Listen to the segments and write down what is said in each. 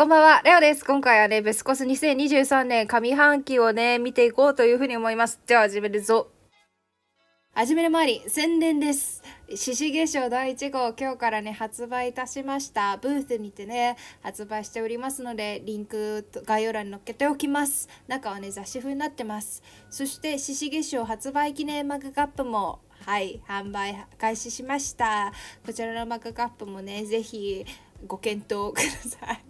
こんばんは、レオです。今回はね、ベスコス2023年上半期をね、見ていこうというふうに思います。では始めるぞ。始める前に宣伝です。獅子化粧第1号、今日からね、発売いたしました。ブースにてね、発売しておりますので、リンク概要欄に載っけておきます。中はね、雑誌風になってます。そして、獅子化粧発売記念マグカップもはい、販売開始しました。こちらのマグカップもね、ぜひご検討ください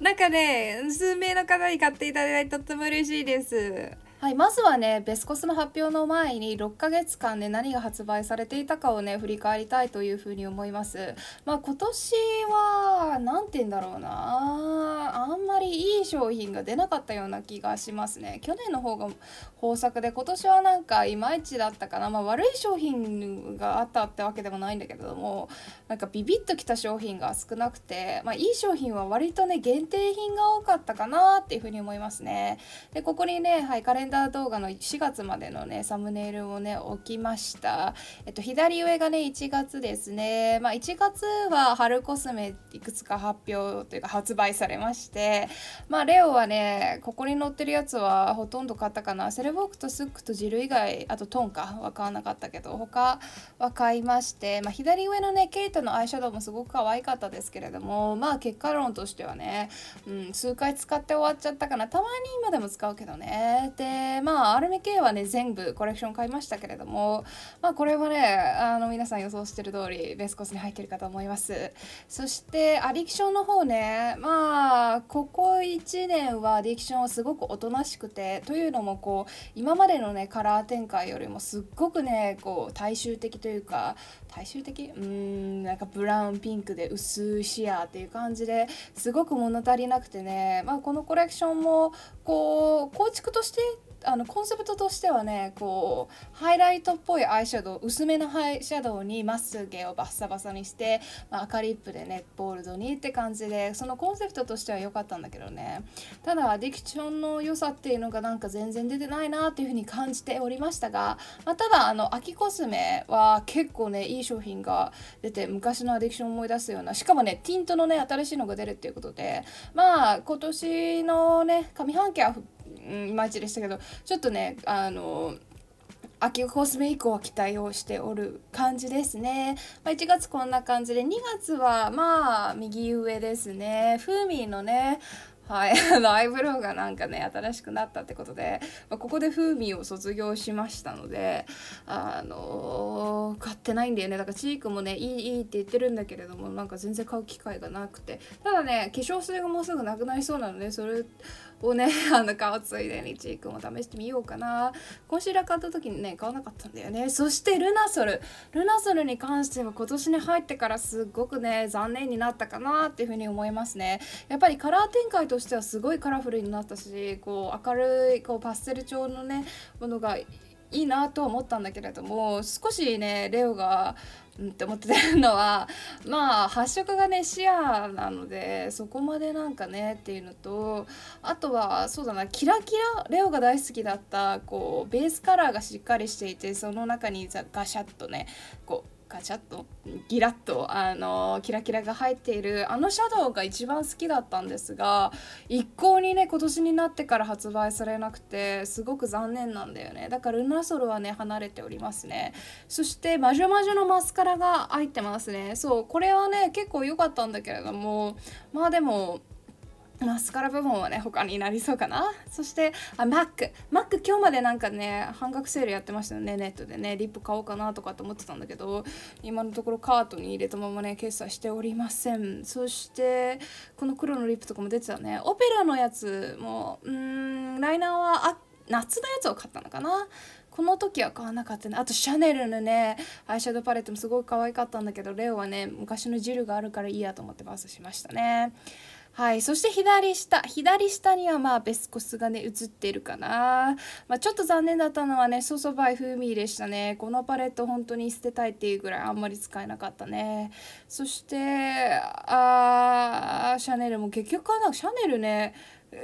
なんかね数名の方に買っていただいてとっても嬉しいですはい、まずはねベスコスの発表の前に6ヶ月間ね何が発売されていたかをね振り返りたいというふうに思います。まあ、今年は何て言うんだろうなあんまりいい商品が出なかったような気がしますね。去年の方が豊作で今年はなんかいまいちだったかな、まあ、悪い商品があったってわけでもないんだけれどもなんかビビッときた商品が少なくて、まあ、いい商品は割とね限定品が多かったかなっていうふうに思いますね。でここにね、はいダー動画の4月までのねサムネイルをね置きましたえっと左上がね1月ですねまあ1月は春コスメいくつか発表というか発売されましてまあレオはねここに載ってるやつはほとんど買ったかなセルボークとスックとジル以外あとトンかは買わなかったけど他は買いまして、まあ、左上のねケイトのアイシャドウもすごく可愛かったですけれどもまあ結果論としてはね、うん、数回使って終わっちゃったかなたまに今でも使うけどねででまあ RMK はね全部コレクション買いましたけれどもまあこれはねあの皆さん予想してる通りベースコースに入ってるかと思いますそしてアディクションの方ねまあここ1年はアディクションはすごくおとなしくてというのもこう今までのねカラー展開よりもすっごくねこう大衆的というか大衆的うんなんかブラウンピンクで薄いシアーっていう感じですごく物足りなくてねまあこのコレクションもこう構築としてあのコンセプトとしてはねこうハイライトっぽいアイシャドウ薄めのハイシャドウにまっすぐ毛をバッサバサにして、まあ、赤リップでねボールドにって感じでそのコンセプトとしては良かったんだけどねただアディクションの良さっていうのがなんか全然出てないなっていうふうに感じておりましたが、まあ、ただあの秋コスメは結構ねいい商品が出て昔のアディクションを思い出すようなしかもねティントのね新しいのが出るっていうことでまあ今年のね上半期はうん、マイでしたけどちょっとねあの秋コスメ以降は期待をしておる感じですね。まあ、1月こんな感じで、2月はまあ右上ですね。フーミーのね、はい、あのアイブロウがなんかね新しくなったってことで、まあ、ここで風味を卒業しましたのであのー、買ってないんだよねだからチークもねいいいいって言ってるんだけれどもなんか全然買う機会がなくてただね化粧水がもうすぐなくなりそうなのでそれをね あの顔ついでにチークも試してみようかなコンシーラー買った時にね買わなかったんだよねそしてルナソルルナソルに関しては今年に入ってからすっごくね残念になったかなっていうふうに思いますねやっぱりカラー展開としてはすごいカラフルになったしこう明るいこうパステル調のねものがいいなと思ったんだけれども少しねレオがうんって思ってるのはまあ発色がね視野なのでそこまでなんかねっていうのとあとはそうだなキラキラレオが大好きだったこうベースカラーがしっかりしていてその中にザガシャッとねこうガチャッとギラッとあのキラキラが入っているあのシャドウが一番好きだったんですが一向にね今年になってから発売されなくてすごく残念なんだよねだからルナソルはね離れておりますねそしてマジゅマジゅのマスカラが入ってますねそうこれはね結構良かったんだけれどもまあでもマスカラ部門はね他になりそうかなそしてあマックマック今日までなんかね半額セールやってましたよねネットでねリップ買おうかなとかって思ってたんだけど今のところカートに入れたままね決済しておりませんそしてこの黒のリップとかも出てたねオペラのやつもうんライナーはあ夏のやつを買ったのかなこの時は買わなかったねあとシャネルのねアイシャドウパレットもすごく可愛かったんだけどレオはね昔のジルがあるからいいやと思ってバースしましたねはい、そして左下左下にはまあベスコスがね映ってるかな、まあ、ちょっと残念だったのはねソソバイフーミーでしたねこのパレット本当に捨てたいっていうぐらいあんまり使えなかったねそしてあシャネルも結局かなシャネルね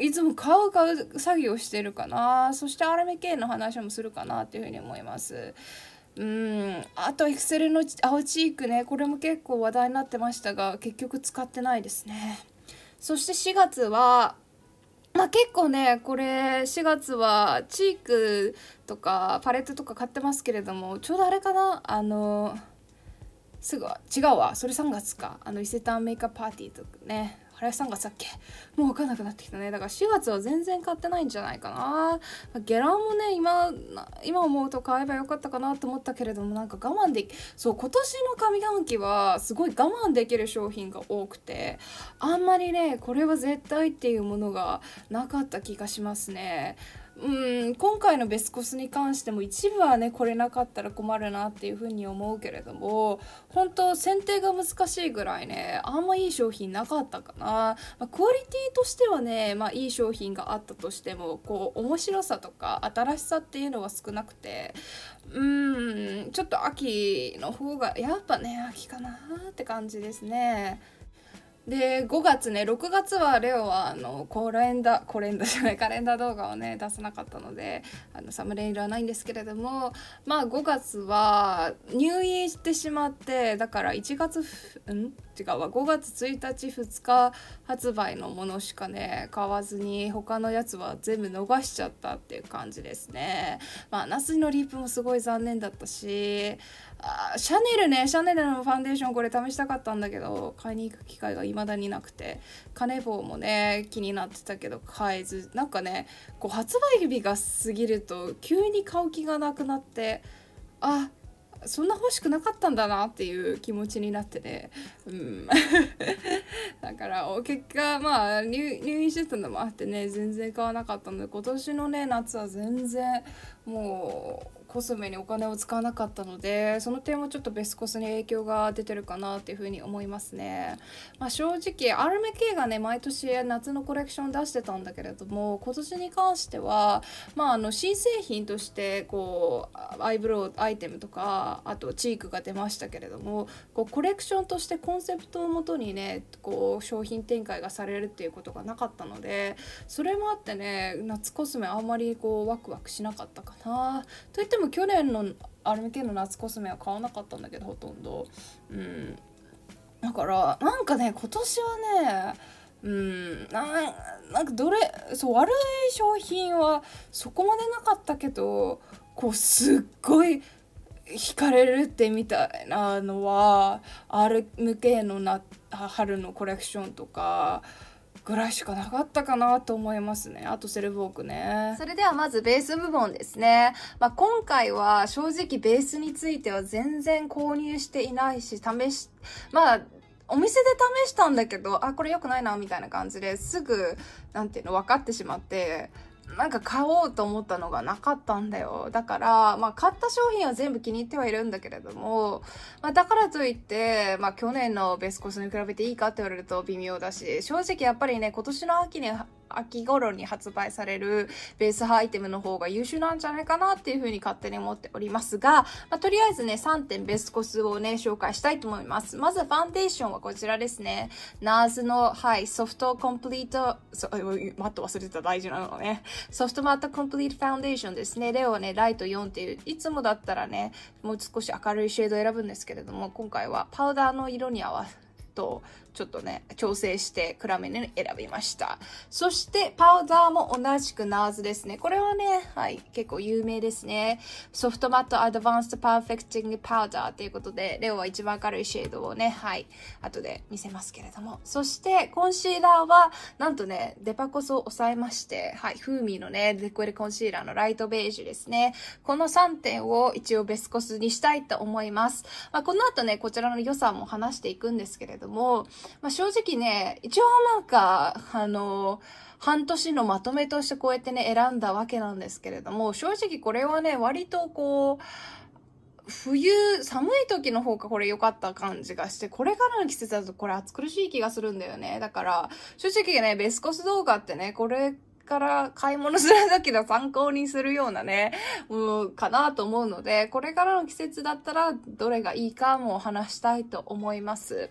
いつも買う買う詐欺をしてるかなそしてアミケ k の話もするかなっていうふうに思いますうん、あとエクセルの青チークねこれも結構話題になってましたが結局使ってないですね。そして4月はまあ、結構ねこれ4月はチークとかパレットとか買ってますけれどもちょうどあれかなあのすぐ違うわそれ3月かあの伊勢丹メイクアップパーティーとかねあれ3月だっけもう分かんなくなってきたねだから4月は全然買ってないんじゃないかな、ゲラもね今今思うと買えばよかったかなと思ったけれどもなんか我慢でき、そう今年の上半期はすごい我慢できる商品が多くてあんまりねこれは絶対っていうものがなかった気がしますね。うん今回のベスコスに関しても一部はねこれなかったら困るなっていうふうに思うけれども本当選定が難しいぐらいねあんまいい商品なかったかな、まあ、クオリティとしてはね、まあ、いい商品があったとしてもこう面白さとか新しさっていうのは少なくてうんちょっと秋の方がやっぱね秋かなって感じですね。で5月ね6月はレオはあのコレンダコレンダじゃないカレンダー動画をね出さなかったのであのサムネイルはないんですけれどもまあ5月は入院してしまってだから1月ん違うわ5月1日2日発売のものしかね買わずに他のやつは全部逃しちゃったっていう感じですね。まあ、ナスのリープもすごい残念だったしあシャネルねシャネルのファンデーションこれ試したかったんだけど買いに行く機会が未だになくてカネボウもね気になってたけど買えずなんかねこう発売日が過ぎると急に買う気がなくなってあそんな欲しくなかったんだなっていう気持ちになってね、うん、だから結果まあ入院してたのもあってね全然買わなかったので今年のね夏は全然もうコスメにお金を使わなかったのでその点はちょっとベスコスに影響が出てるかなっていうふうに思いますね、まあ、正直 RMK がね毎年夏のコレクション出してたんだけれども今年に関しては、まあ、あの新製品としてこうアイブロウアイテムとかあとチークが出ましたけれどもこうコレクションとしてコンセプトをもとにねこう商品展開がされるっていうことがなかったのでそれもあってね夏コスメあんまりこうワクワクしなかったかなといっても去年の RMK の夏コスメは買わなかったんだけどほとんどうんだからなんかね今年はねうんなんかどれそう悪い商品はそこまでなかったけどこうすっごい惹かれるってみたいなのは RMK のな春のコレクションとかぐらいしかなかったかなと思いますね。あとセルフォークね。それではまずベース部門ですね。まあ、今回は正直ベースについては全然購入していないし、試し、まあ、お店で試したんだけど、あ、これ良くないな、みたいな感じですぐ、なんていうの、分かってしまって、なんか買おうと思ったのがなかったんだよ。だから、まあ買った商品は全部気に入ってはいるんだけれども、まあだからといって、まあ去年のベスコスに比べていいかって言われると微妙だし、正直やっぱりね、今年の秋に秋頃に発売されるベースアイテムの方が優秀なんじゃないかなっていうふうに勝手に思っておりますが、まあ、とりあえずね、3点ベスコスをね、紹介したいと思います。まずファンデーションはこちらですね。NARS の、はい、ソフトコンプリート、そマット忘れてた大事なのね。ソフトマットコンプリートファンデーションですね。レオね、ライト4っていう、いつもだったらね、もう少し明るいシェードを選ぶんですけれども、今回はパウダーの色に合わせとちょっとね、調整して暗めに選びました。そして、パウダーも同じくナーズですね。これはね、はい、結構有名ですね。ソフトマットアドバンストパーフェクティングパウダーということで、レオは一番明るいシェードをね、はい、後で見せますけれども。そして、コンシーラーは、なんとね、デパコスを抑えまして、はい、フーミーのね、デコエルコンシーラーのライトベージュですね。この3点を一応ベスコスにしたいと思います。まあ、この後ね、こちらの良さも話していくんですけれども、まあ、正直ね、一応なんか、あの、半年のまとめとしてこうやってね、選んだわけなんですけれども、正直これはね、割とこう、冬、寒い時の方がこれ良かった感じがして、これからの季節だとこれ暑苦しい気がするんだよね。だから、正直ね、ベスコス動画ってね、これから買い物する時の参考にするようなね、うん、かなと思うので、これからの季節だったらどれがいいかも話したいと思います。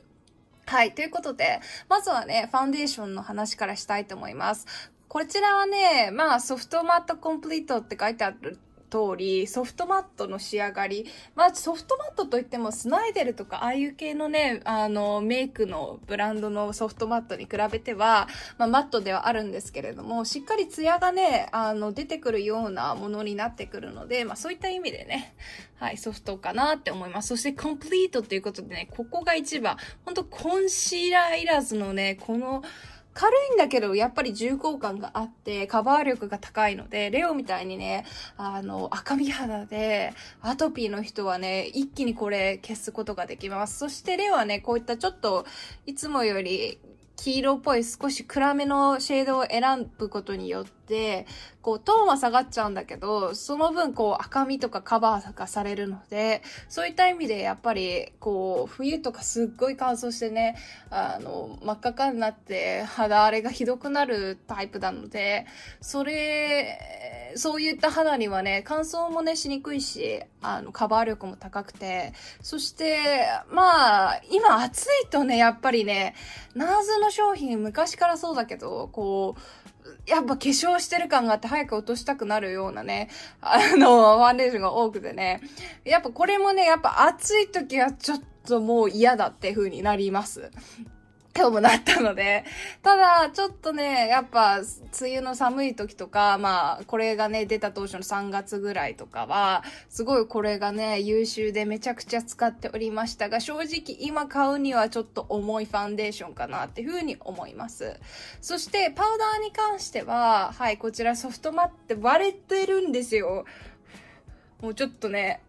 はい。ということで、まずはね、ファンデーションの話からしたいと思います。こちらはね、まあ、ソフトマットコンプリートって書いてある通り、ソフトマットの仕上がり。まあ、ソフトマットといっても、スナイデルとか、ああいう系のね、あの、メイクのブランドのソフトマットに比べては、まあ、マットではあるんですけれども、しっかりツヤがね、あの、出てくるようなものになってくるので、まあ、そういった意味でね、はい、ソフトかなって思います。そして、コンプリートということでね、ここが一番、ほんと、コンシーラーいらずのね、この、軽いんだけど、やっぱり重厚感があって、カバー力が高いので、レオみたいにね、あの、赤み肌で、アトピーの人はね、一気にこれ消すことができます。そしてレオはね、こういったちょっと、いつもより黄色っぽい少し暗めのシェードを選ぶことによって、こうトーンは下がっちゃうんだけど、その分こう赤みとかカバーかされるので、そういった意味でやっぱりこう冬とかすっごい乾燥してね、あの、真っ赤かになって肌荒れがひどくなるタイプなので、それ、そういった肌にはね、乾燥もね、しにくいし、あの、カバー力も高くて、そして、まあ、今暑いとね、やっぱりね、ナーズの商品昔からそうだけど、こう、やっぱ化粧してる感があって早く落としたくなるようなね、あの、ファンデーションが多くてね。やっぱこれもね、やっぱ暑い時はちょっともう嫌だって風になります。今日もなったので、ただ、ちょっとね、やっぱ、梅雨の寒い時とか、まあ、これがね、出た当初の3月ぐらいとかは、すごいこれがね、優秀でめちゃくちゃ使っておりましたが、正直今買うにはちょっと重いファンデーションかなっていうふうに思います。そして、パウダーに関しては、はい、こちらソフトマって割れてるんですよ。もうちょっとね、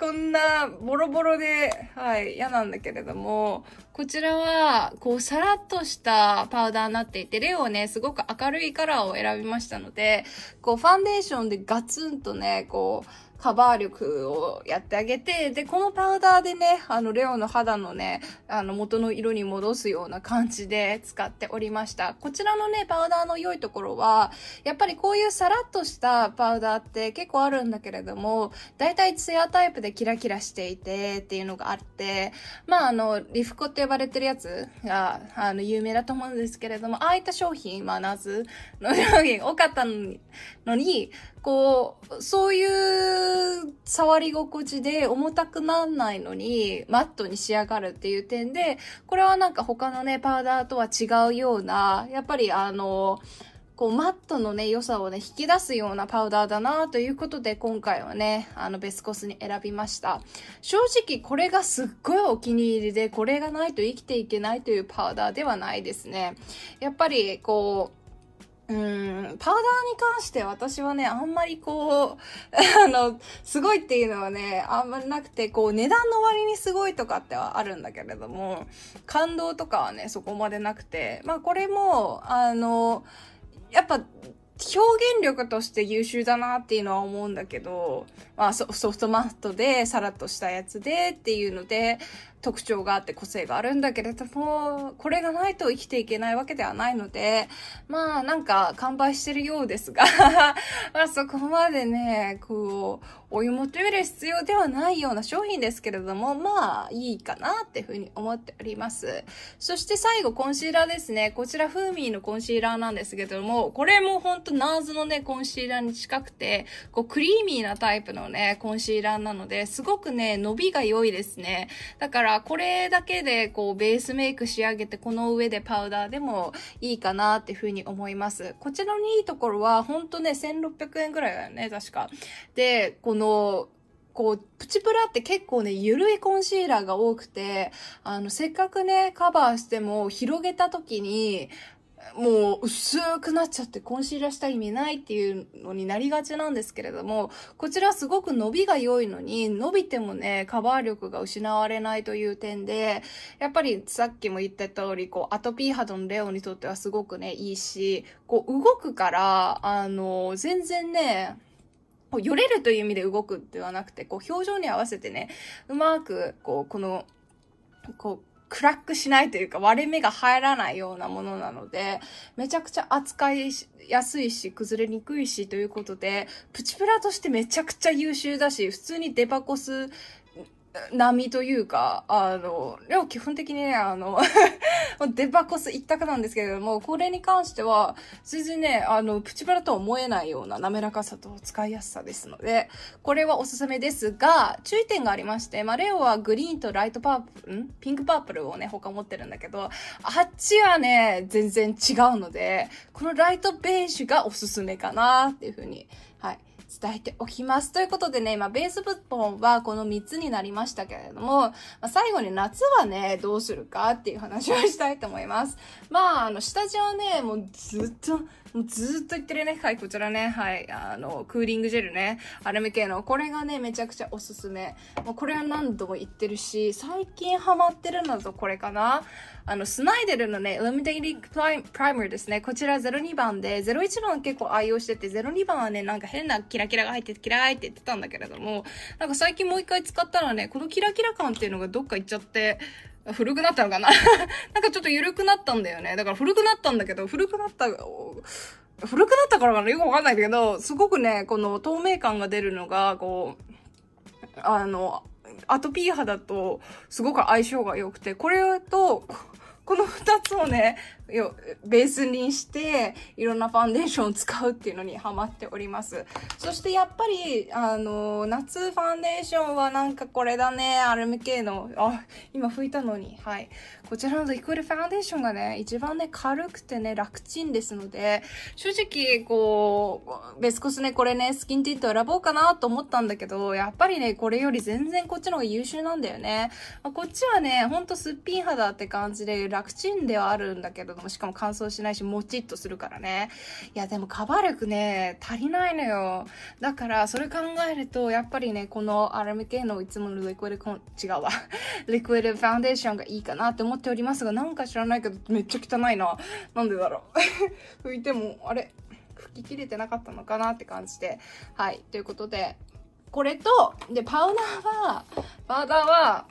こんなボロボロで、はい、嫌なんだけれども、こちらは、こう、さらっとしたパウダーになっていて、レオね、すごく明るいカラーを選びましたので、こう、ファンデーションでガツンとね、こう、カバー力をやってあげて、で、このパウダーでね、あの、レオの肌のね、あの、元の色に戻すような感じで 使っておりました。こちらのね、パウダーの良いところは、やっぱりこういうサラッとしたパウダーって結構あるんだけれども、だいたいツヤタイプでキラキラしていてっていうのがあって、まあ、あの、リフコって呼ばれてるやつが、あの、有名だと思うんですけれども、ああいった商品、まあ、ナズの 商品多かったのに、こう、そういう触り心地で重たくなんないのに、マットに仕上がるっていう点で、これはなんか他のね、パウダーとは違うような、やっぱりあの、こう、マットのね、良さをね、引き出すようなパウダーだなということで、今回はね、あの、ベスコスに選びました。正直、これがすっごいお気に入りで、これがないと生きていけないというパウダーではないですね。やっぱり、こう、うん、パウダーに関して私はね、あんまりこう、あの、すごいっていうのはね、あんまりなくて、こう、値段の割にすごいとかってはあるんだけれども、感動とかはね、そこまでなくて、まあこれも、あの、やっぱ、表現力として優秀だなっていうのは思うんだけど、まあソフトマットでさらっとしたやつでっていうので、特徴があって個性があるんだけれども、これがないと生きていけないわけではないので、まあなんか完売してるようですが まあそこまでね、こう、追い求める必要ではないような商品ですけれども、まあいいかなっていうふうに思っております。そして最後コンシーラーですね。こちらフーミーのコンシーラーなんですけれども、これもほんとナーズのね、コンシーラーに近くて、こうクリーミーなタイプのね、コンシーラーなので、すごくね、伸びが良いですね。だからからこれだけでこうベースメイク仕上げてこの上でパウダーでもいいかなっていうふうに思います。こちらのいいところはほんとね1600円ぐらいだよね確か。で、このこう、プチプラって結構ね、ゆるいコンシーラーが多くて、あの、せっかくね、カバーしても、広げた時に、もう薄くなっちゃってコンシーラーした意味ないっていうのになりがちなんですけれども、こちらすごく伸びが良いのに、伸びてもね、カバー力が失われないという点で、やっぱりさっきも言った通り、こう、アトピー肌のレオにとってはすごくね、いいし、こう、動くから、あの、全然ね、こう、よれるという意味で動くではなくて、こう、表情に合わせてね、うまく、こう、この、こう、クラックしないというか割れ目が入らないようなものなので、めちゃくちゃ扱いやすいし、崩れにくいしということで、プチプラとしてめちゃくちゃ優秀だし、普通にデパコス波というか、あの、でも基本的にね、あの デバコス一択なんですけれども、これに関しては、全然ね、あの、プチプラとは思えないような滑らかさと使いやすさですので、これはおすすめですが、注意点がありまして、まあ、レオはグリーンとライトパープル、んピンクパープルをね、他持ってるんだけど、あっちはね、全然違うので、このライトベージュがおすすめかなっていうふうに、はい。伝えておきます。ということでね、まベースッポンはこの3つになりましたけれども、まあ、最後に夏はね、どうするかっていう話をしたいと思います。まあ、あの、下地はね、もうずっともうずっと言ってるね。はい、こちらね。はい、あの、クーリングジェルね。アルミ系の。これがね、めちゃくちゃおすすめ。まこれは何度も言ってるし、最近ハマってるのだとこれかな。あの、スナイデルのね、イルミデイリープライプライマーですね。こちら02番で、01番結構愛用してて、02番はね、なんか変なキラキラが入ってて、キラーって言ってたんだけれども、なんか最近もう一回使ったらね、このキラキラ感っていうのがどっか行っちゃって、古くなったのかな なんかちょっと緩くなったんだよね。だから古くなったんだけど、古くなった、古くなったからかなよくわかんないんだけど、すごくね、この透明感が出るのが、こう、あの、アトピー肌とすごく相性が良くて、これと、この二つをね、よベースにしていろんなファンデーションを使うっていうのにハマっておりますそしてやっぱりあの夏ファンデーションはなんかこれだねアルミ系のあ今拭いたのにはいこちらのイクールファンデーションがね一番ね軽くてね楽ちんですので正直こうベスコスねこれねスキンティット選ぼうかなと思ったんだけどやっぱりねこれより全然こっちの方が優秀なんだよねこっちはねほんとすっぴん肌って感じで楽ちんではあるんだけども、しかも乾燥しないし、もちっとするからね。いや、でもカバー力ね、足りないのよ。だから、それ考えると、やっぱりね、この RMK のいつものリクエルコン、違うわ。リクエルファンデーションがいいかなって思っておりますが、なんか知らないけど、めっちゃ汚いな。なんでだろう。拭いても、あれ拭ききれてなかったのかなって感じで。はい。ということで、これと、で、パウダーは、パウダーは、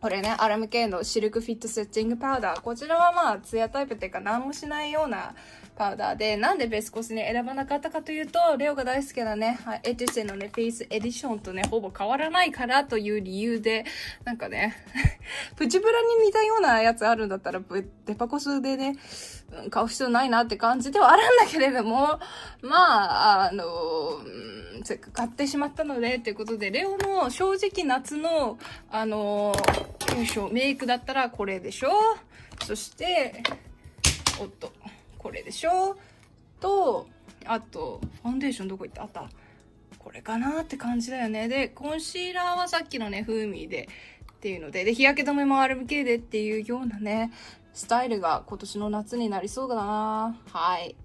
これね、アラム系のシルクフィットセッティングパウダー。こちらはまあ、ツヤタイプっていうか、何もしないようなパウダーで、なんでベスコスに選ばなかったかというと、レオが大好きなね、はい、エテュセのね、フェイスエディションとね、ほぼ変わらないからという理由で、なんかね、プチブラに似たようなやつあるんだったら、デパコスでね、うん、買う必要ないなって感じではあるんだけれども、まあ、あの、うん、せっかく買ってしまったので、ということで、レオの正直夏の、あの、よいしょ、メイクだったらこれでしょそして、おっと。これでしょと、あと、ファンデーションどこ行ったあったこれかなって感じだよね。で、コンシーラーはさっきのね、風味でっていうので、で、日焼け止めも r m k でっていうようなね、スタイルが今年の夏になりそうだなはい。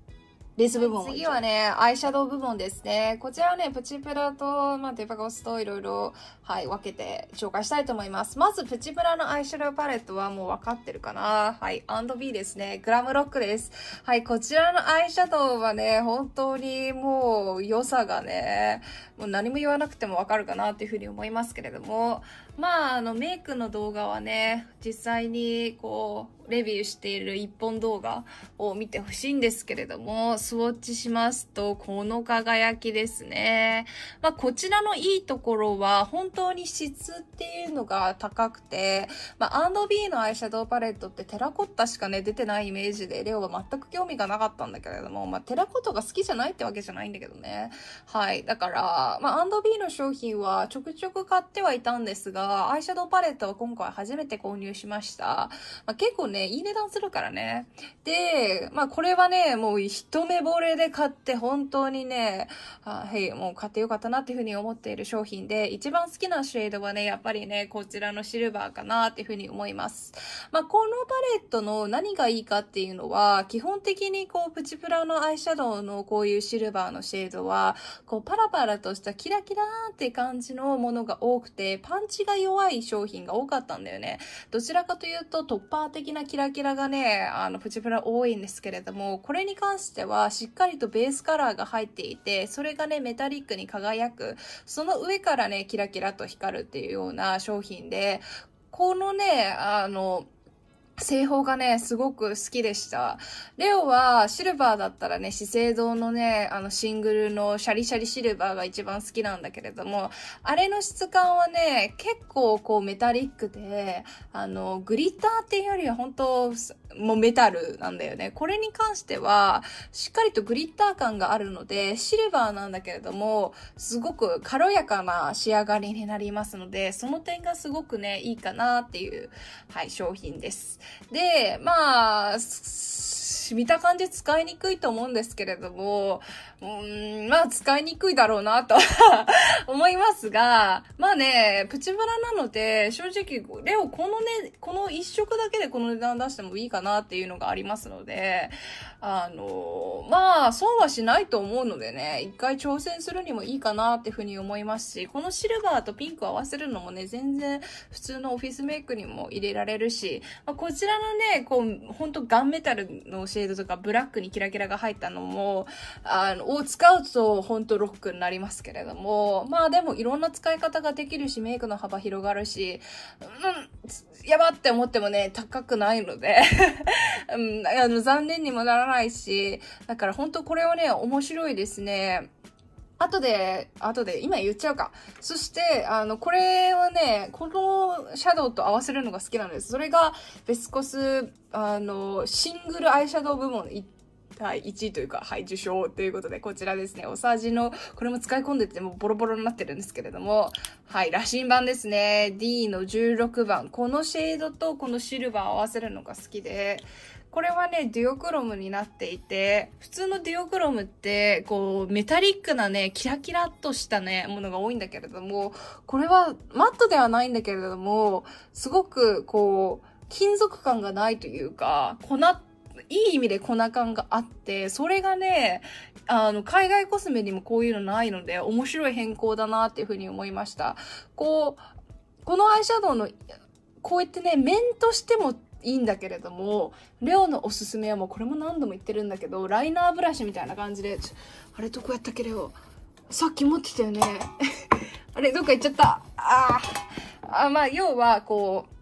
レース部門は次はね、アイシャドウ部門ですね。こちらはね、プチプラと、まあ、デパコスといろいろはい、分けて紹介したいと思います。まず、プチブラのアイシャドウパレットはもう分かってるかなはい、&B ですね。グラムロックです。はい、こちらのアイシャドウはね、本当にもう良さがね、もう何も言わなくても分かるかなっていうふうに思いますけれども、まあ、あの、メイクの動画はね、実際にこう、レビューしている一本動画を見てほしいんですけれども、スウォッチしますと、この輝きですね。まあ、こちらのいいところは、本当に質っていうのが高くて、まあ、&B のアイシャドウパレットってテラコッタしかね、出てないイメージで、レオは全く興味がなかったんだけれども、まあ、テラコッタが好きじゃないってわけじゃないんだけどね。はい。だから、まあ、&B の商品はちょくちょく買ってはいたんですが、アイシャドウパレットは今回初めて購入しました。まあ、結構ね、いい値段するからね。で、まあ、これはね、もう一目惚れで買って本当にね、あはい、もう買ってよかったなっていうふうに思っている商品で、一番好ききなシェードはね、やっぱりね、こちらのシルバーかなっていうふうに思います。まあ、このパレットの何がいいかっていうのは、基本的にこう、プチプラのアイシャドウのこういうシルバーのシェードは、こう、パラパラとしたキラキラーって感じのものが多くて、パンチが弱い商品が多かったんだよね。どちらかというと、トッパー的なキラキラがね、あの、プチプラ多いんですけれども、これに関しては、しっかりとベースカラーが入っていて、それがね、メタリックに輝く、その上からね、キラキラと光るっていうような商品で、このね、あの、製法がね、すごく好きでした。レオはシルバーだったらね、資生堂のね、あのシングルのシャリシャリシルバーが一番好きなんだけれども、あれの質感はね、結構こうメタリックで、あの、グリッターっていうよりは本当もメタルなんだよね。これに関しては、しっかりとグリッター感があるので、シルバーなんだけれども、すごく軽やかな仕上がりになりますので、その点がすごくね、いいかなっていう、はい、商品です。で、まあ、みた感じ使いにくいと思うんですけれども、うん、まあ使いにくいだろうなと 思いますが、まあね、プチブラなので、正直、レオこのね、この一色だけでこの値段出してもいいかなっていうのがありますので、あの、まあ損はしないと思うのでね、一回挑戦するにもいいかなっていうふうに思いますし、このシルバーとピンクを合わせるのもね、全然普通のオフィスメイクにも入れられるし、まあ、こちらのね、こう、ほんとガンメタルのシェードとかブラックにキラキラが入ったのも、あの、を使うと本当ロックになりますけれども、まあでもいろんな使い方ができるし、メイクの幅広がるし、うん、やばって思ってもね、高くないので うん、あの、残念にもならないし、だから本当これはね、面白いですね。後で、後で、今言っちゃうか。そして、あの、これはね、このシャドウと合わせるのが好きなんです。それが、ベスコス、あの、シングルアイシャドウ部門1 1位というか、はい、受賞ということで、こちらですね、おさじの、これも使い込んでて、もうボロボロになってるんですけれども、はい、羅針盤ですね、D の16番。このシェードとこのシルバー合わせるのが好きで、これはね、デュオクロムになっていて、普通のデュオクロムって、こう、メタリックなね、キラキラっとしたね、ものが多いんだけれども、これはマットではないんだけれども、すごく、こう、金属感がないというか、粉、いい意味で粉感があって、それがね、あの、海外コスメにもこういうのないので、面白い変更だなっていうふうに思いました。こう、このアイシャドウの、こうやってね、面としてもいいんだけれども、レオのおすすめはもうこれも何度も言ってるんだけど、ライナーブラシみたいな感じで、あれどこやったっけレオさっき持ってたよね。あれどっか行っちゃった。ああ。あまあ、要は、こう、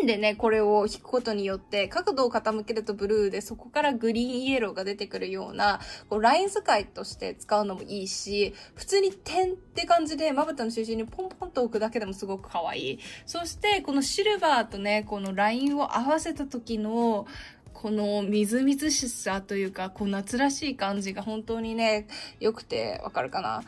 線でね、これを引くことによって、角度を傾けるとブルーで、そこからグリーンイエローが出てくるような、こう、ライン使いとして使うのもいいし、普通に点って感じで、まぶたの中心にポンポンと置くだけでもすごく可愛い。そして、このシルバーとね、このラインを合わせた時の、このみずみずしさというか、こう夏らしい感じが本当にね、良くてわかるかな。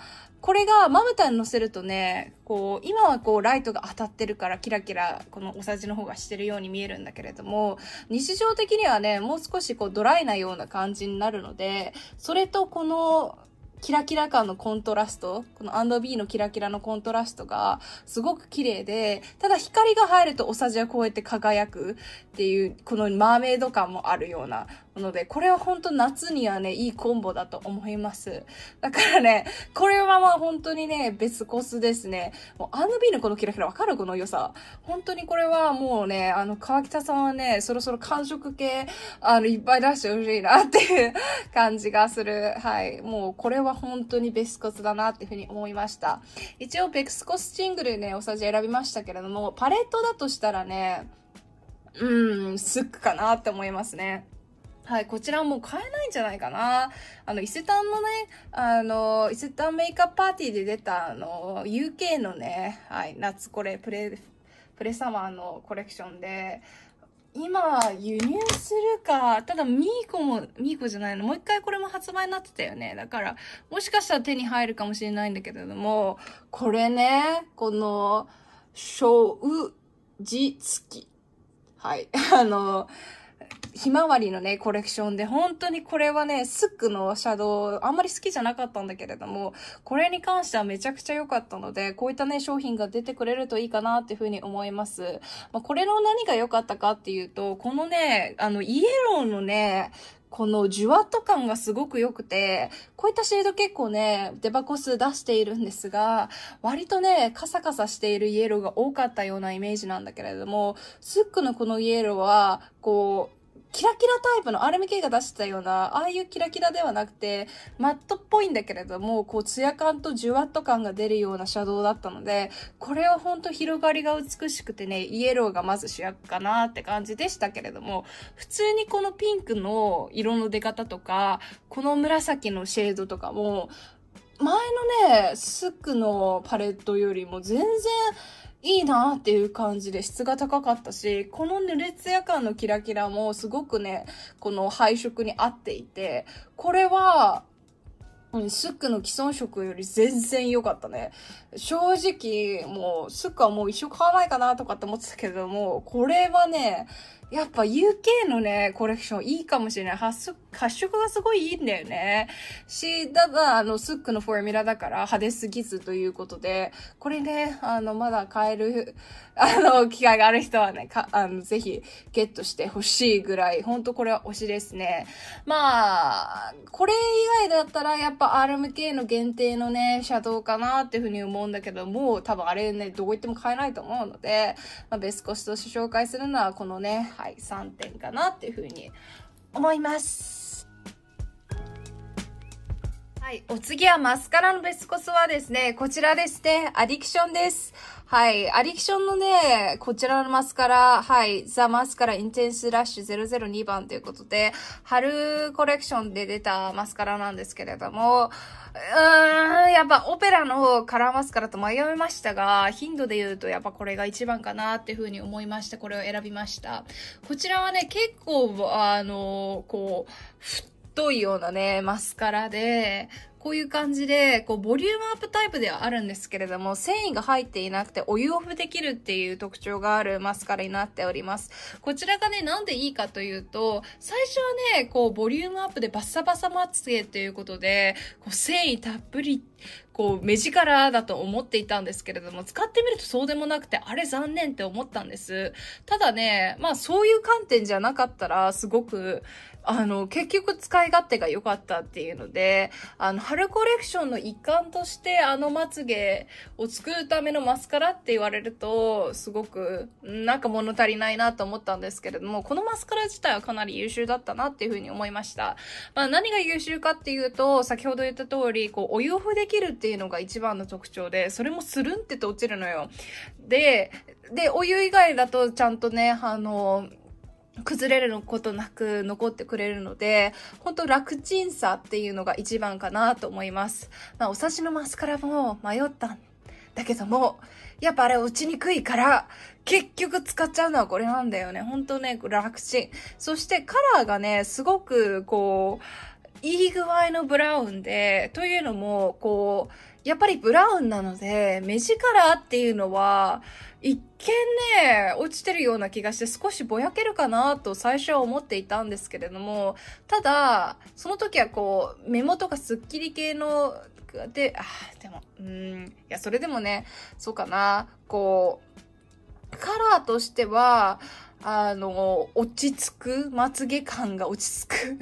これがまぶたに乗せるとね、こう、今はこう、ライトが当たってるから、キラキラ、このおさじの方がしてるように見えるんだけれども、日常的にはね、もう少しこう、ドライなような感じになるので、それとこの、キラキラ感のコントラスト、この &B のキラキラのコントラストがすごく綺麗で、ただ光が入るとおさじはこうやって輝くっていう、このマーメイド感もあるような、ので、これは本当夏にはね、いいコンボだと思います。だからね、これはまあ本当にね、別コスですね。もうアヌビーのこのキラキラわかるこの良さ。本当にこれはもうね、あの、川北さんはね、そろそろ感触系、あの、いっぱい出してほしいなっていう感じがする。はい。もうこれは本当にベスコスだなっていうふうに思いました。一応ベスコスシングルね、おさじ選びましたけれども、パレットだとしたらね、うん、スックかなって思いますね。はい、こちらもう買えないんじゃないかな。あの、伊勢丹のね、あの、伊勢丹メイクアップパーティーで出た、あの、UK のね、はい、夏これ、プレ、プレサマーのコレクションで、今、輸入するか、ただ、ミーコも、ミーコじゃないの、もう一回これも発売になってたよね。だから、もしかしたら手に入るかもしれないんだけれども、これね、この、正字付き。はい、あの、ひまわりのね、コレクションで、本当にこれはね、スックのシャドウ、あんまり好きじゃなかったんだけれども、これに関してはめちゃくちゃ良かったので、こういったね、商品が出てくれるといいかなっていうふうに思います。まあ、これの何が良かったかっていうと、このね、あの、イエローのね、このジュワッと感がすごく良くて、こういったシェード結構ね、デバコ数出しているんですが、割とね、カサカサしているイエローが多かったようなイメージなんだけれども、スックのこのイエローは、こう、キラキラタイプの RMK が出してたような、ああいうキラキラではなくて、マットっぽいんだけれども、こう、ツヤ感とジュワッと感が出るようなシャドウだったので、これはほんと広がりが美しくてね、イエローがまず主役かなって感じでしたけれども、普通にこのピンクの色の出方とか、この紫のシェードとかも、前のね、スックのパレットよりも全然、いいなっていう感じで質が高かったし、この濡れツヤ感のキラキラもすごくね、この配色に合っていて、これは、うん、スックの既存色より全然良かったね。正直、もう、スックはもう一生買わないかなとかって思ってたけども、これはね、やっぱ UK のね、コレクションいいかもしれない。発色、発色がすごいいいんだよね。し、ただ、あの、スックのフォーミュラだから派手すぎずということで、これね、あの、まだ買える、あの、機会がある人はね、か、あの、ぜひゲットしてほしいぐらい、ほんとこれは推しですね。まあ、これ以外だったら、やっぱ RMK の限定のね、シャドウかなっていうふうに思うんだけど、もう多分あれね、どこ行っても買えないと思うので、まあ、ベスコスとして紹介するのは、このね、はい、3点かなっていうふうに思います。はい。お次はマスカラのベスコスはですね、こちらですね、アディクションです。はい。アディクションのね、こちらのマスカラ、はい。ザ・マスカラインテンスラッシュ002番ということで、春コレクションで出たマスカラなんですけれども、うーん、やっぱオペラの方カラーマスカラと迷いましたが、頻度で言うとやっぱこれが一番かなっていうふうに思いまして、これを選びました。こちらはね、結構、あの、こう、太いようなね、マスカラで、こういう感じで、こう、ボリュームアップタイプではあるんですけれども、繊維が入っていなくてお湯オフできるっていう特徴があるマスカラになっております。こちらがね、なんでいいかというと、最初はね、こう、ボリュームアップでバッサバサまつげということで、こう、繊維たっぷり、こう、目力だと思っていたんですけれども、使ってみるとそうでもなくて、あれ残念って思ったんです。ただね、まあそういう観点じゃなかったら、すごく、あの、結局使い勝手が良かったっていうので、あの、春コレクションの一環としてあのまつげを作るためのマスカラって言われると、すごく、なんか物足りないなと思ったんですけれども、このマスカラ自体はかなり優秀だったなっていうふうに思いました。まあ、何が優秀かっていうと、先ほど言った通り、こう、お湯をできるっていうのが一番の特徴で、それもスルンってと落ちるのよ。で、で、お湯以外だとちゃんとね、あの、崩れることなく残ってくれるので、ほんと楽ちんさっていうのが一番かなと思います。まあ、お刺しのマスカラも迷ったんだけども、やっぱあれ落ちにくいから、結局使っちゃうのはこれなんだよね。ほんとね、楽ちん。そしてカラーがね、すごくこう、いい具合のブラウンで、というのも、こう、やっぱりブラウンなので、目力っていうのは、一見ね、落ちてるような気がして少しぼやけるかなと最初は思っていたんですけれども、ただ、その時はこう、目元がスッキリ系の、で、あ、でも、うん、いや、それでもね、そうかな、こう、カラーとしては、あの、落ち着く、まつげ感が落ち着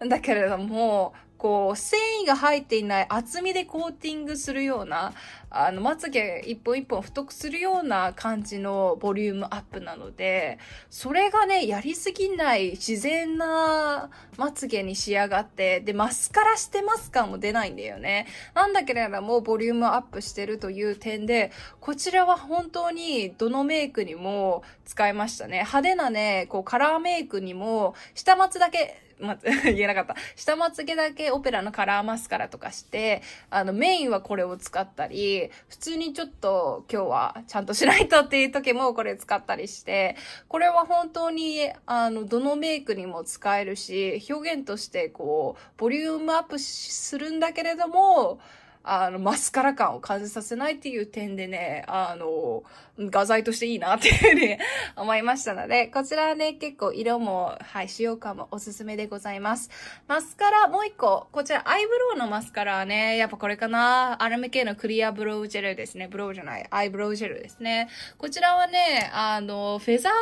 く だけれども、こう、繊維が入っていない厚みでコーティングするような、あの、まつげ一本一本太くするような感じのボリュームアップなので、それがね、やりすぎない自然なまつげに仕上がって、で、マスカラしてます感も出ないんだよね。なんだけれども、ボリュームアップしてるという点で、こちらは本当にどのメイクにも使えましたね。派手なね、こう、カラーメイクにも、下まつだけ、ま、言えなかった。下まつげだけオペラのカラーマスカラとかして、あの、メインはこれを使ったり、普通にちょっと今日はちゃんとしないとっていう時もこれ使ったりして、これは本当に、あの、どのメイクにも使えるし、表現としてこう、ボリュームアップするんだけれども、あの、マスカラ感を感じさせないっていう点でね、あの、画材としていいなっていうふうに 思いましたので、こちらね、結構色も、はい、使用感もおすすめでございます。マスカラ、もう一個、こちらアイブロウのマスカラはね、やっぱこれかなアルミ系のクリアブロウジェルですね。ブロウじゃない、アイブロウジェルですね。こちらはね、あの、フェザー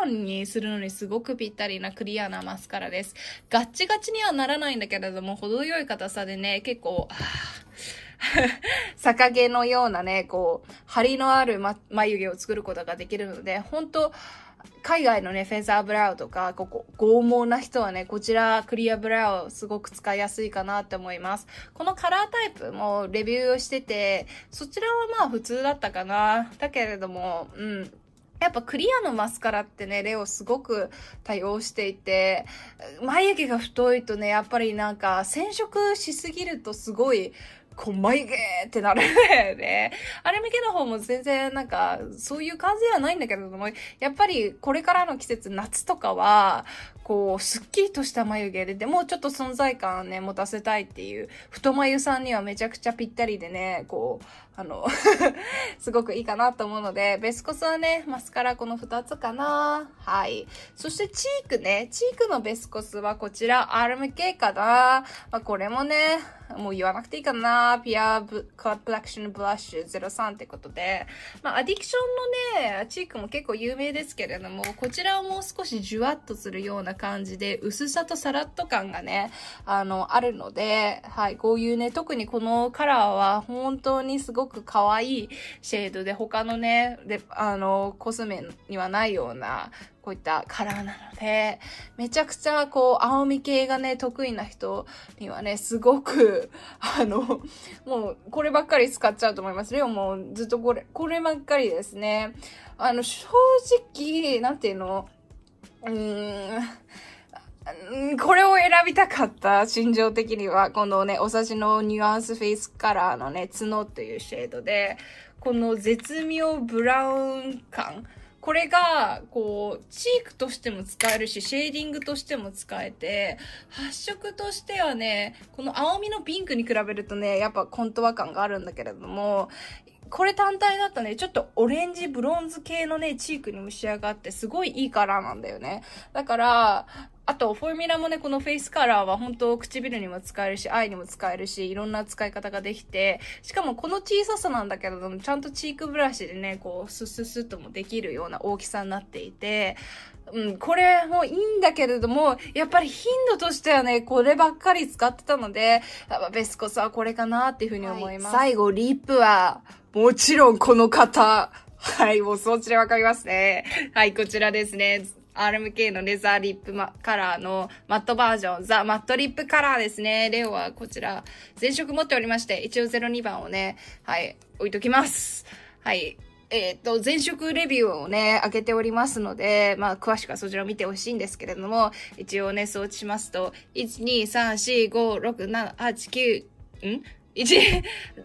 ブラウンにするのにすごくぴったりなクリアなマスカラです。ガッチガチにはならないんだけれども、程よい硬さでね、結構、逆毛のようなね、こう、張りのある、ま、眉毛を作ることができるので、本当海外のね、フェンサーブラウとか、ここ、剛毛な人はね、こちら、クリアブラウすごく使いやすいかなって思います。このカラータイプもレビューをしてて、そちらはまあ普通だったかな。だけれども、うん。やっぱクリアのマスカラってね、レオすごく多用していて、眉毛が太いとね、やっぱりなんか染色しすぎるとすごいこう、眉毛ってなるね。あれ向けの方も全然なんか、そういう感じではないんだけれども、やっぱりこれからの季節、夏とかは、こう、すっきりとした眉毛で、でもちょっと存在感ね、持たせたいっていう、太眉さんにはめちゃくちゃぴったりでね、こう、あの すごくいいかなと思うので、ベスコスはね、マスカラこの2つかな。はい。そしてチークね、チークのベスコスはこちら、RMK かな。まあ、これもね、もう言わなくていいかな。ピアブコンプラクションブラッシュ03ってことで、まあ、アディクションのね、チークも結構有名ですけれども、こちらをもう少しじゅわっとするような感じで、薄さとサラッと感がね、あの、あるので、はい、こういうね、特にこのカラーは本当にすごく可愛いシェードで、他のね、で、あの、コスメにはないような、こういったカラーなので、めちゃくちゃこう、青み系がね、得意な人にはね、すごく、あの、もうこればっかり使っちゃうと思います。ね。ももずっとこれ、こればっかりですね。あの、正直、なんていうの、うーん、これを選びたかった、心情的には。このね、お刺しのニュアンスフェイスカラーのね、角というシェードで、この絶妙ブラウン感これが、こう、チークとしても使えるし、シェーディングとしても使えて、発色としてはね、この青みのピンクに比べるとね、やっぱコントワ感があるんだけれども、これ単体だとね、ちょっとオレンジブロンズ系のね、チークに蒸し上がって、すごいいいカラーなんだよね。だから、あと、フォーミュラもね、このフェイスカラーは本当唇にも使えるし、愛にも使えるし、いろんな使い方ができて、しかもこの小ささなんだけれども、ちゃんとチークブラシでね、こう、スッスッスッともできるような大きさになっていて、うん、これもいいんだけれども、やっぱり頻度としてはね、こればっかり使ってたので、ベスコスはこれかなっていうふうに思います。はい、最後、リップは、もちろんこの方。はい、もうそちらわかりますね。はい、こちらですね。RMK のレザーリップカラーのマットバージョン、ザ・マットリップカラーですね。レオはこちら、全色持っておりまして、一応02番をね、はい、置いときます。はい。えっ、ー、と、前職レビューをね、開けておりますので、まあ、詳しくはそちらを見てほしいんですけれども、一応ね、装置しますと、1、2、3、4、5、6、7、8、9、ん1、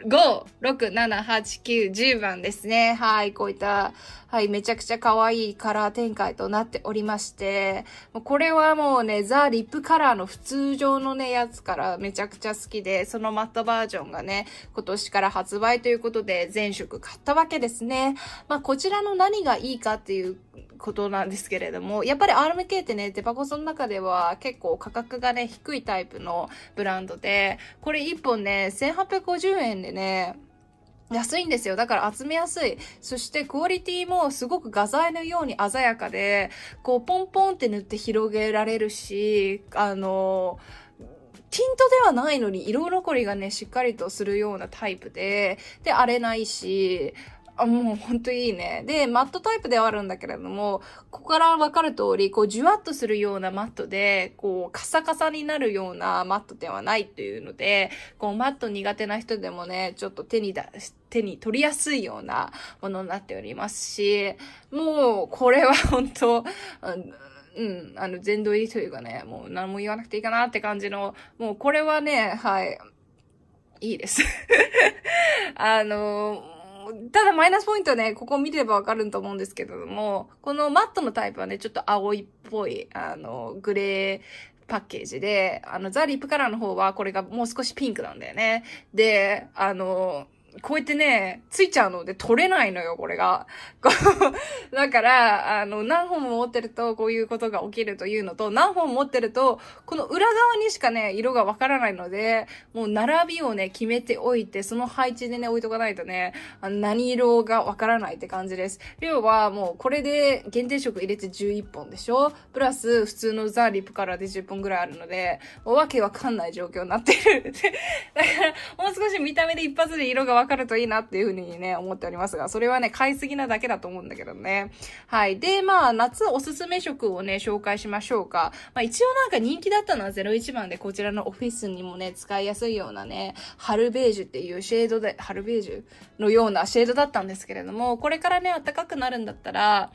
5、6、7、8、9、10番ですね。はい、こういった、はい、めちゃくちゃ可愛いカラー展開となっておりまして、これはもうね、ザ・リップカラーの普通常のね、やつからめちゃくちゃ好きで、そのマットバージョンがね、今年から発売ということで、全色買ったわけですね。まあ、こちらの何がいいかっていうことなんですけれども、やっぱり RMK ってね、デパコスの中では結構価格がね、低いタイプのブランドで、これ1本ね、1850円でね、安いんですよ。だから集めやすい。そしてクオリティもすごく画材のように鮮やかで、こうポンポンって塗って広げられるし、あの、ティントではないのに色残りがね、しっかりとするようなタイプで、で、荒れないし、あ、もうほんといいね。で、マットタイプではあるんだけれども、ここからわかる通り、こう、じゅわっとするようなマットで、こう、カサカサになるようなマットではないというので、こう、マット苦手な人でもね、ちょっと手に出し、手に取りやすいようなものになっておりますし、もう、これは本当、うんうん、あの、全土入りというかね、もう何も言わなくていいかなって感じの、もうこれはね、はい、いいです あの、ただマイナスポイントね、ここ見ればわかると思うんですけれども、このマットのタイプはね、ちょっと青いっぽい、あの、グレー、パッケージで、あの、ザ・リップカラーの方は、これがもう少しピンクなんだよね。で、あの、こうやってね、ついちゃうので取れないのよ、これが。だから、あの、何本も持ってるとこういうことが起きるというのと、何本持ってると、この裏側にしかね、色がわからないので、もう並びをね、決めておいて、その配置でね、置いとかないとね、あの何色がわからないって感じです。量はもうこれで限定色入れて11本でしょプラス普通のザ・リップカラーで10本ぐらいあるので、もうわけわかんない状況になってる。だから、もう少し見た目で一発で色がわわかるといいなっていうふうにね、思っておりますが、それはね、買いすぎなだけだと思うんだけどね。はい。で、まあ、夏おすすめ食をね、紹介しましょうか。まあ、一応なんか人気だったのは01番で、こちらのオフィスにもね、使いやすいようなね、春ベージュっていうシェードで、春ベージュのようなシェードだったんですけれども、これからね、暖かくなるんだったら、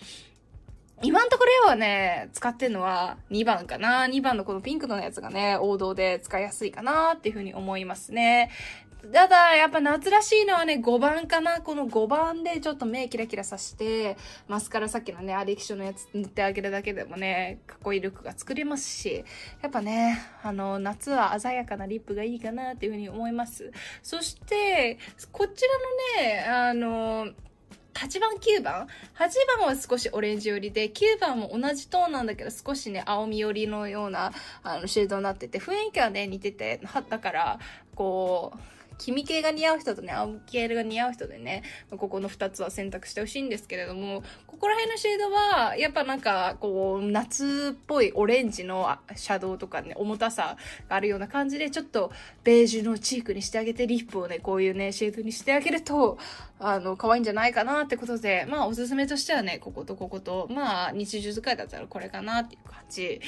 今んところはね、使ってんのは2番かな。2番のこのピンクのやつがね、王道で使いやすいかなっていうふうに思いますね。ただ、やっぱ夏らしいのはね、5番かな。この5番でちょっと目キラキラさして、マスカラさっきのね、アレキションのやつ塗ってあげるだけでもね、かっこいいルックが作れますし、やっぱね、あの、夏は鮮やかなリップがいいかなっていうふうに思います。そして、こちらのね、あの、8番9番 ?8 番は少しオレンジ寄りで、9番も同じトーンなんだけど、少しね、青み寄りのような、あの、シェードになってて、雰囲気はね、似てて、ったから、こう、黄身系が似合う人とね、青系が似合う人でね、ここの2つは選択してほしいんですけれども、ここら辺のシェードは、やっぱなんか、こう、夏っぽいオレンジのシャドウとかね、重たさがあるような感じで、ちょっとベージュのチークにしてあげて、リップをね、こういうね、シェードにしてあげると、あの、可愛いんじゃないかなってことで、まあ、おすすめとしてはね、こことここと、まあ、日中使いだったらこれかなっていう感じ。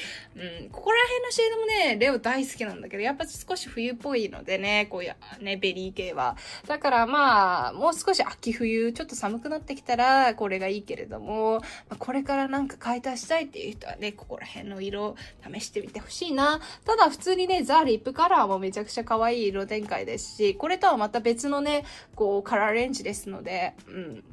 うん、ここら辺のシェードもね、レオ大好きなんだけど、やっぱ少し冬っぽいのでね、こうや、ね、ベリー系は。だからまあ、もう少し秋冬、ちょっと寒くなってきたら、これがいいけれども、まあ、これからなんか買い足したいっていう人はね、ここら辺の色、試してみてほしいな。ただ、普通にね、ザ・リップカラーもめちゃくちゃ可愛い色展開ですし、これとはまた別のね、こう、カラーレンジですすので、うん。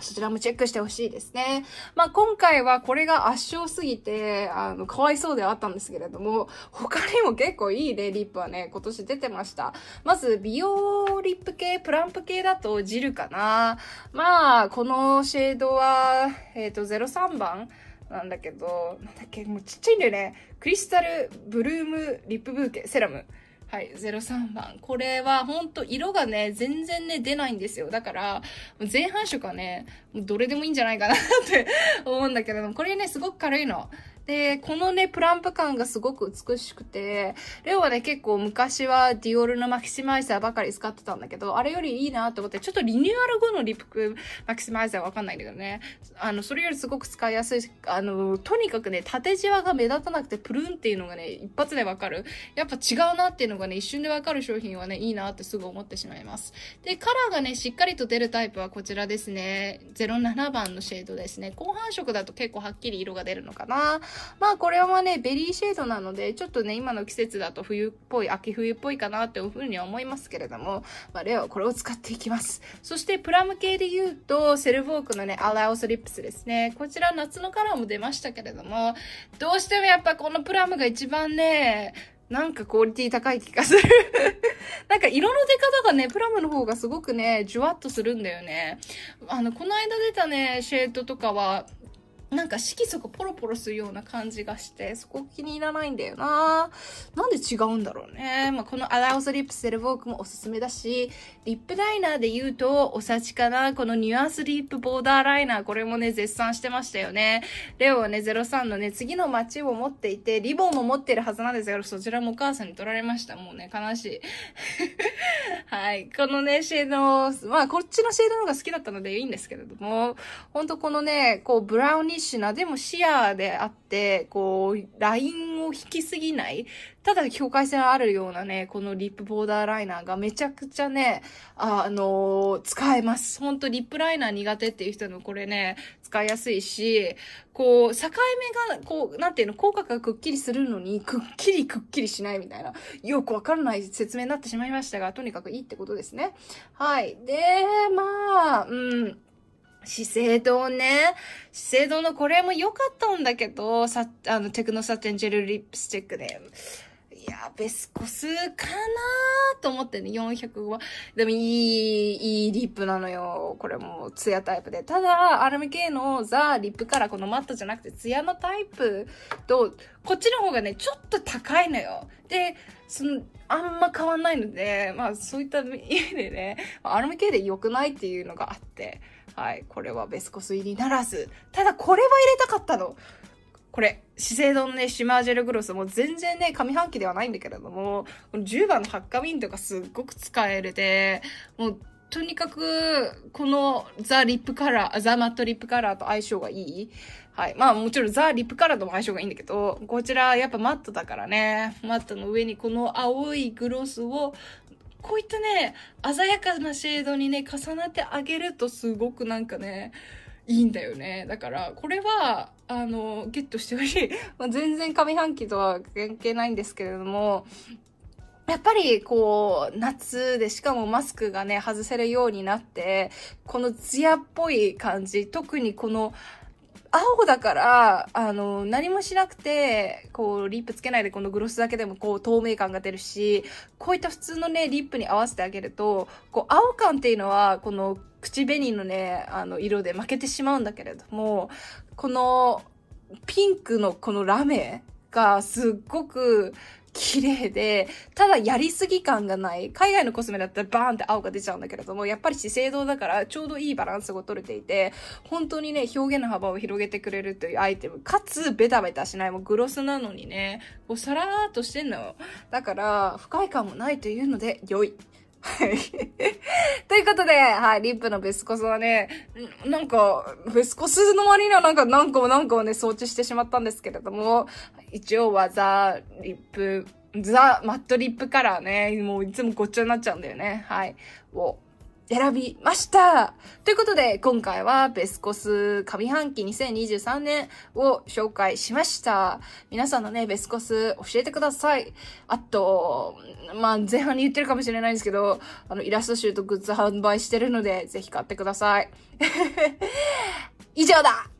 そちらもチェックしてほしいですね。まあ、今回はこれが圧勝すぎて、あの、かわいそうではあったんですけれども、他にも結構いいね、リップはね、今年出てました。まず、美容リップ系、プランプ系だとジルかな。まあ、このシェードは、えっ、ー、と、03番なんだけど、なんだっけ、もうちっちゃいんだよね。クリスタルブルームリップブーケ、セラム。はい、03番。これはほんと色がね、全然ね、出ないんですよ。だから、前半色はね、どれでもいいんじゃないかなって思うんだけれども、これね、すごく軽いの。で、このね、プランプ感がすごく美しくて、レオはね、結構昔はディオールのマキシマイザーばかり使ってたんだけど、あれよりいいなと思って、ちょっとリニューアル後のリップマキシマイザーわかんないけどね、あの、それよりすごく使いやすいし、あの、とにかくね、縦じわが目立たなくてプルンっていうのがね、一発でわかる。やっぱ違うなっていうのがね、一瞬でわかる商品はね、いいなってすぐ思ってしまいます。で、カラーがね、しっかりと出るタイプはこちらですね。07番のシェードですね。後半色だと結構はっきり色が出るのかな。まあこれはね、ベリーシェードなので、ちょっとね、今の季節だと冬っぽい、秋冬っぽいかなっていうふうには思いますけれども、まあレオ、これを使っていきます。そしてプラム系で言うと、セルフォークのね、アラオスリップスですね。こちら夏のカラーも出ましたけれども、どうしてもやっぱこのプラムが一番ね、なんかクオリティ高い気がする なんか色の出方がね、プラムの方がすごくね、じゅわっとするんだよね。あの、この間出たね、シェードとかは、なんか色素がポロポロするような感じがして、そこ気に入らないんだよななんで違うんだろうね。まあ、このアラウスリップセルボークもおすすめだし、リップライナーで言うと、お察しかなこのニュアンスリップボーダーライナー、これもね、絶賛してましたよね。レオはね、03のね、次の街を持っていて、リボンも持ってるはずなんですけど、そちらもお母さんに取られました。もうね、悲しい。はい。このね、シェードまあ、こっちのシェードの方が好きだったのでいいんですけれども、ほんとこのね、こう、ブラウニッ品でも視野であって、こう、ラインを引きすぎない、ただ境界線あるようなね、このリップボーダーライナーがめちゃくちゃね、あ、あのー、使えます。ほんとリップライナー苦手っていう人のこれね、使いやすいし、こう、境目が、こう、なんていうの、効果がくっきりするのに、くっきりくっきりしないみたいな、よくわからない説明になってしまいましたが、とにかくいいってことですね。はい。で、まあ、うん。資生堂ね。資生堂のこれも良かったんだけど、さ、あの、テクノサテンジェルリップスチェックで。いや、ベスコスかなーと思ってね、405は。でもいい、いいリップなのよ。これもツヤタイプで。ただ、アルミ系のザ・リップからこのマットじゃなくてツヤのタイプと、こっちの方がね、ちょっと高いのよ。で、その、あんま変わんないので、まあそういった意味でね、アルミ系で良くないっていうのがあって。はい。これはベスコス入りならず。ただ、これは入れたかったの。これ、資生堂のね、シマージェルグロス、もう全然ね、上半期ではないんだけれども、この10番のハッカミントがすっごく使えるで、もう、とにかく、このザ・リップカラー、ザ・マットリップカラーと相性がいいはい。まあもちろんザ・リップカラーとも相性がいいんだけど、こちらやっぱマットだからね。マットの上にこの青いグロスをこういったね、鮮やかなシェードにね、重なってあげるとすごくなんかね、いいんだよね。だから、これは、あの、ゲットしてほしい。まあ、全然上半期とは関係ないんですけれども、やっぱりこう、夏でしかもマスクがね、外せるようになって、このツヤっぽい感じ、特にこの、青だから、あの、何もしなくて、こう、リップつけないでこのグロスだけでもこう、透明感が出るし、こういった普通のね、リップに合わせてあげると、こう、青感っていうのは、この、口紅のね、あの、色で負けてしまうんだけれども、この、ピンクのこのラメがすっごく綺麗で、ただやりすぎ感がない。海外のコスメだったらバーンって青が出ちゃうんだけれども、やっぱり資生堂だからちょうどいいバランスが取れていて、本当にね、表現の幅を広げてくれるというアイテム。かつ、ベタベタしない。もうグロスなのにね、こうサラーっとしてんのよ。だから、不快感もないというので、良い。はい。ということで、はい、リップのベスコスはね、なんか、ベスコスの割にはなんか何個も何個もね、装置してしまったんですけれども、一応はザ、リップ、ザ、マットリップカラーね、もういつもごっちゃになっちゃうんだよね。はい。を選びましたということで、今回はベスコス上半期2023年を紹介しました。皆さんのね、ベスコス教えてください。あと、まあ、前半に言ってるかもしれないんですけど、あの、イラスト集とグッズ販売してるので、ぜひ買ってください。以上だ